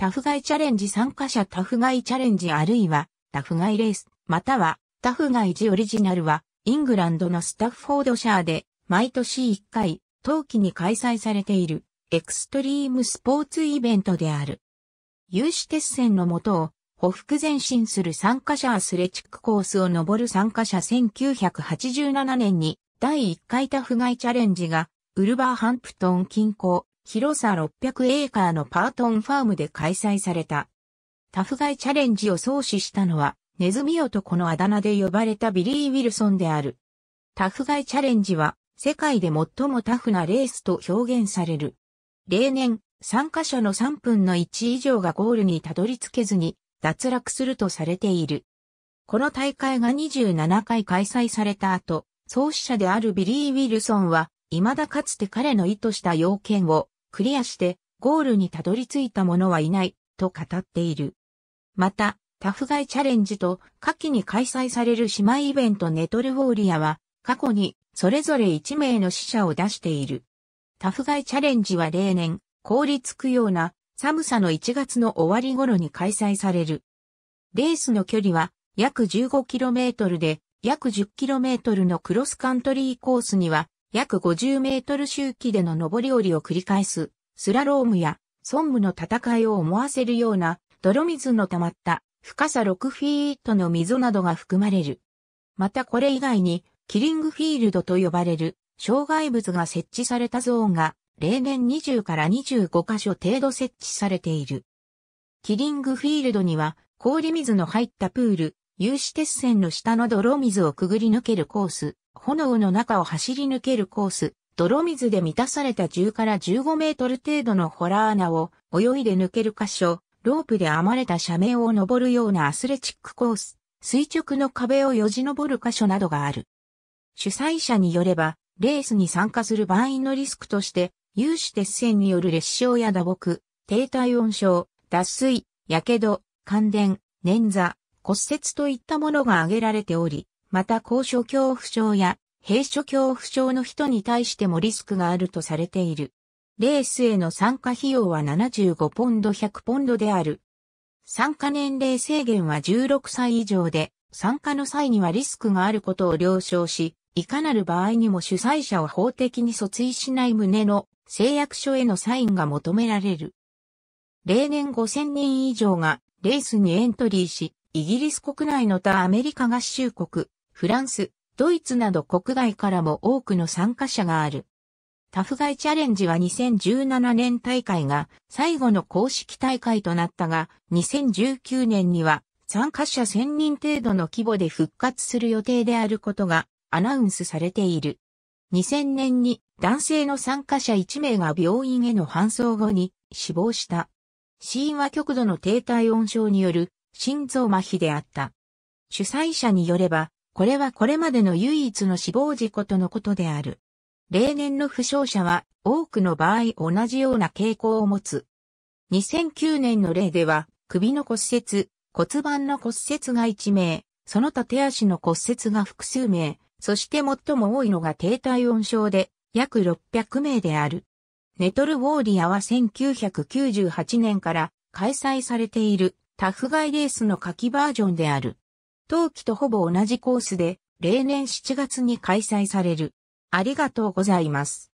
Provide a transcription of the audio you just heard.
タフガイチャレンジ参加者タフガイチャレンジあるいはタフガイレース、またはタフガイジオリジナルはイングランドのスタッフォードシャーで毎年1回冬季に開催されているエクストリームスポーツイベントである。有志鉄線のもとを歩幅前進する参加者アスレチックコースを登る参加者1987年に第1回タフガイチャレンジがウルバーハンプトン近郊広さ600エーカーのパートンファームで開催された。タフガイチャレンジを創始したのは、ネズミ男のあだ名で呼ばれたビリー・ウィルソンである。タフガイチャレンジは、世界で最もタフなレースと表現される。例年、参加者の3分の1以上がゴールにたどり着けずに、脱落するとされている。この大会が27回開催された後、創始者であるビリー・ウィルソンは、未だかつて彼の意図した要件をクリアしてゴールにたどり着いた者はいないと語っている。また、タフガイチャレンジと夏季に開催される姉妹イベントネトルウォーリアは過去にそれぞれ1名の死者を出している。タフガイチャレンジは例年、凍りつくような寒さの1月の終わり頃に開催される。レースの距離は約 15km で約 10km のクロスカントリーコースには約50メートル周期での上り下りを繰り返す、スラロームや、ソンムの戦いを思わせるような、泥水の溜まった深さ6フィートの溝などが含まれる。またこれ以外に、キリングフィールドと呼ばれる、障害物が設置されたゾーンが、例年20から25箇所程度設置されている。キリングフィールドには、氷水の入ったプール、有刺鉄線の下の泥水をくぐり抜けるコース、炎の中を走り抜けるコース、泥水で満たされた10から15メートル程度のホラー穴を泳いで抜ける箇所、ロープで編まれた斜面を登るようなアスレチックコース、垂直の壁をよじ登る箇所などがある。主催者によれば、レースに参加する場合のリスクとして、有刺鉄線による裂傷や打撲、低体温症、脱水、火傷、感電、捻挫、骨折といったものが挙げられており、また高所恐怖症や閉所恐怖症の人に対してもリスクがあるとされている。レースへの参加費用は75ポンド100ポンドである。参加年齢制限は16歳以上で、参加の際にはリスクがあることを了承し、いかなる場合にも主催者を法的に訴追しない旨の誓約書へのサインが求められる。例年5000人以上がレースにエントリーし、イギリス国内の他アメリカ合衆国、フランス、ドイツなど国外からも多くの参加者がある。タフガイチャレンジは2017年大会が最後の公式大会となったが、2019年には参加者1000人程度の規模で復活する予定であることがアナウンスされている。2000年に男性の参加者1名が病院への搬送後に死亡した。死因は極度の低体温症による心臓麻痺であった。主催者によれば、これはこれまでの唯一の死亡事故とのことである。例年の負傷者は多くの場合同じような傾向を持つ。2009年の例では首の骨折、骨盤の骨折が1名、その他手足の骨折が複数名、そして最も多いのが低体温症で約600名である。ネトルウォーリアは1998年から開催されているタフガイレースの夏季バージョンである。冬季とほぼ同じコースで、例年7月に開催される。ありがとうございます。